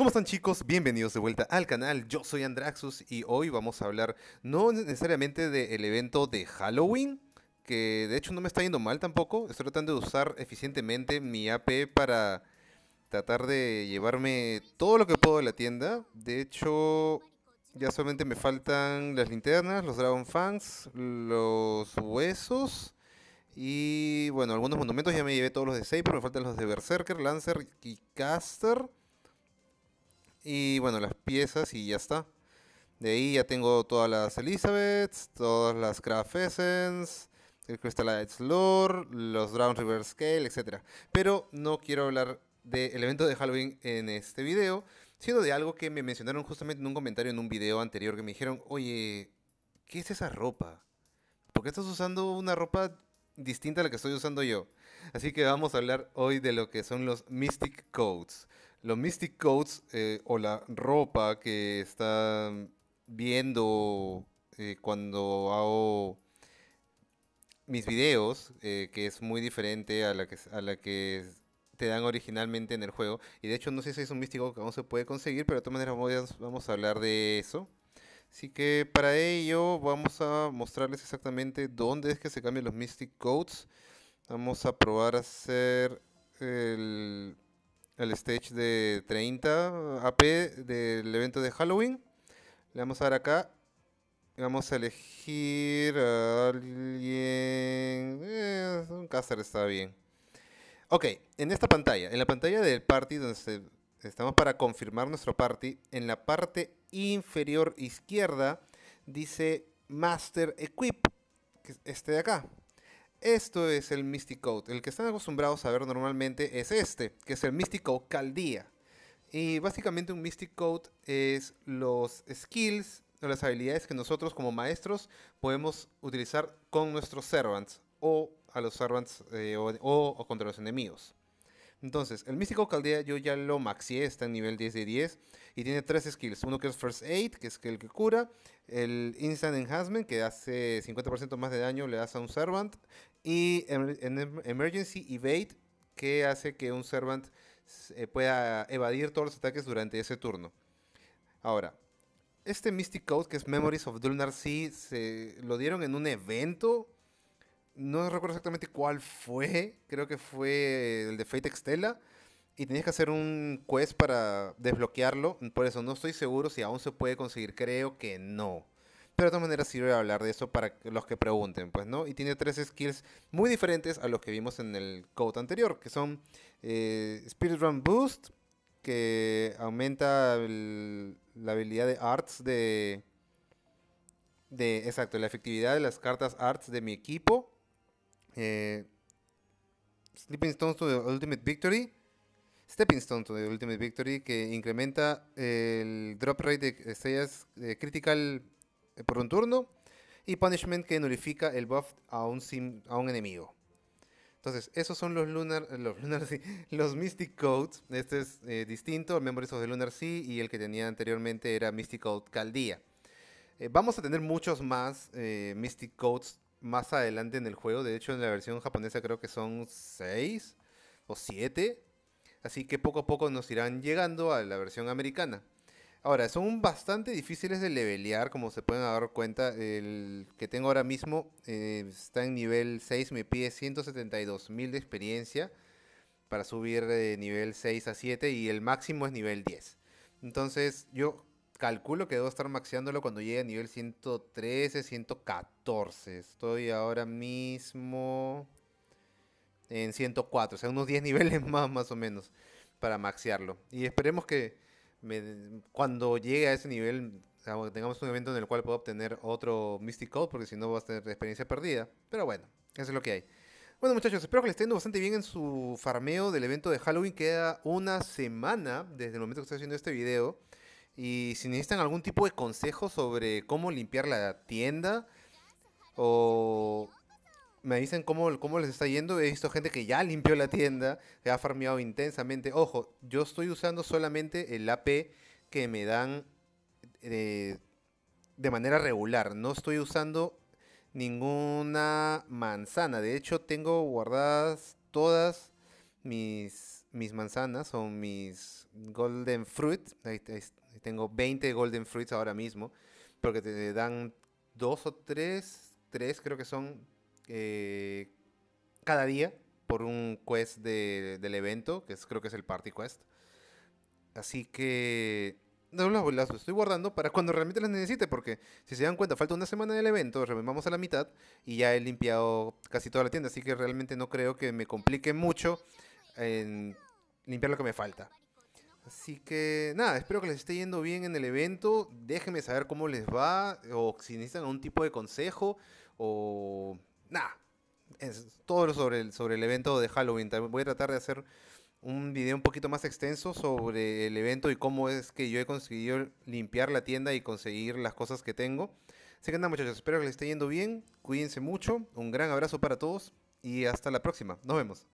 ¿Cómo están chicos? Bienvenidos de vuelta al canal, yo soy Andraxus y hoy vamos a hablar no necesariamente del evento de Halloween, que de hecho no me está yendo mal tampoco, estoy tratando de usar eficientemente mi AP para tratar de llevarme todo lo que puedo de la tienda, de hecho ya solamente me faltan las linternas, los Dragon Fangs, los huesos... Y bueno, algunos monumentos ya me llevé todos los de 6, me faltan los de Berserker, Lancer y Caster y bueno, las piezas y ya está. De ahí ya tengo todas las Elizabeths, todas las Craft Essence, el Crystallized Lore, los Drown River Scale, etc. Pero no quiero hablar del evento de Halloween en este video, sino de algo que me mencionaron justamente en un comentario en un video anterior que me dijeron, oye, ¿qué es esa ropa? ¿Por qué estás usando una ropa distinta a la que estoy usando yo? Así que vamos a hablar hoy de lo que son los Mystic Codes los Mystic Coats eh, o la ropa que están viendo eh, cuando hago mis videos, eh, que es muy diferente a la que, a la que te dan originalmente en el juego. Y de hecho no sé si es un Mystic Coat que aún se puede conseguir, pero de todas maneras vamos a hablar de eso. Así que para ello vamos a mostrarles exactamente dónde es que se cambian los Mystic Coats Vamos a probar a hacer el el stage de 30 AP del evento de Halloween. Le vamos a dar acá. vamos a elegir a alguien. Eh, un caster está bien. Ok, en esta pantalla, en la pantalla del party donde estamos para confirmar nuestro party, en la parte inferior izquierda dice Master Equip, que es este de acá. Esto es el Mystic Code. El que están acostumbrados a ver normalmente es este, que es el Mystic Code Caldía. Y básicamente un Mystic Code es los skills o las habilidades que nosotros como maestros podemos utilizar con nuestros servants o a los servants eh, o contra los enemigos. Entonces, el místico caldea yo ya lo maxié, está en nivel 10 de 10 y tiene tres skills. Uno que es First Aid, que es el que cura, el Instant Enhancement, que hace 50% más de daño le das a un Servant, y em, en em, Emergency Evade, que hace que un Servant eh, pueda evadir todos los ataques durante ese turno. Ahora, este Mystic Code, que es Memories of Dulnar Sea, se lo dieron en un evento no recuerdo exactamente cuál fue, creo que fue el de Fate y tenías que hacer un quest para desbloquearlo, por eso no estoy seguro si aún se puede conseguir, creo que no. Pero de todas maneras sirve hablar de eso para los que pregunten, pues, ¿no? Y tiene tres skills muy diferentes a los que vimos en el code anterior, que son eh, Spirit Run Boost, que aumenta la habilidad de arts de, de... Exacto, la efectividad de las cartas arts de mi equipo eh, Sleeping Stones to the Ultimate Victory. Stepping Stone to the Ultimate Victory, que incrementa el drop rate de estrellas eh, critical eh, por un turno. Y Punishment, que nullifica el buff a un, a un enemigo. Entonces, esos son los Lunar, los, Lunar, los Mystic Codes. Este es eh, distinto, el Memories of Lunar Sea y el que tenía anteriormente era Mystic Code Caldía. vamos a tener muchos más Mystic Codes más adelante en el juego. De hecho, en la versión japonesa creo que son 6 o 7. Así que poco a poco nos irán llegando a la versión americana. Ahora, son bastante difíciles de levelear, como se pueden dar cuenta. El que tengo ahora mismo eh, está en nivel 6, me pide 172.000 de experiencia para subir de nivel 6 a 7 y el máximo es nivel 10. Entonces, yo calculo que debo estar maxiándolo cuando llegue a nivel 113, 114. Estoy ahora mismo en 104, o sea, unos 10 niveles más más o menos para maxearlo. Y esperemos que cuando llegue a ese nivel tengamos un evento en el cual pueda obtener otro Mystic Code, porque si no vas a tener experiencia perdida. Pero bueno, eso es lo que hay. Bueno muchachos, espero que les esté yendo bastante bien en su farmeo del evento de Halloween. Queda una semana desde el momento que estoy haciendo este video. Y si necesitan algún tipo de consejo sobre cómo limpiar la tienda o me dicen cómo, cómo les está yendo. He visto gente que ya limpió la tienda, que ha farmeado intensamente. Ojo, yo estoy usando solamente el AP que me dan eh, de manera regular. No estoy usando ninguna manzana. De hecho, tengo guardadas todas mis, mis manzanas o mis golden fruit. Ahí, ahí, tengo 20 Golden Fruits ahora mismo, porque te dan dos o tres, tres creo que son eh, cada día por un quest de, del evento, que es, creo que es el Party Quest. Así que no las, estoy guardando para cuando realmente las necesite, porque si se dan cuenta, falta una semana del evento, vamos a la mitad y ya he limpiado casi toda la tienda, así que realmente no creo que me complique mucho en limpiar lo que me falta. Así que nada, espero que les esté yendo bien en el evento. Déjenme saber cómo les va o si necesitan algún tipo de consejo o nada. todo sobre el, sobre el evento de Halloween. Voy a tratar de hacer un video un poquito más extenso sobre el evento y cómo es que yo he conseguido limpiar la tienda y conseguir las cosas que tengo. Así que nada muchachos, espero que les esté yendo bien. Cuídense mucho. Un gran abrazo para todos y hasta la próxima. Nos vemos.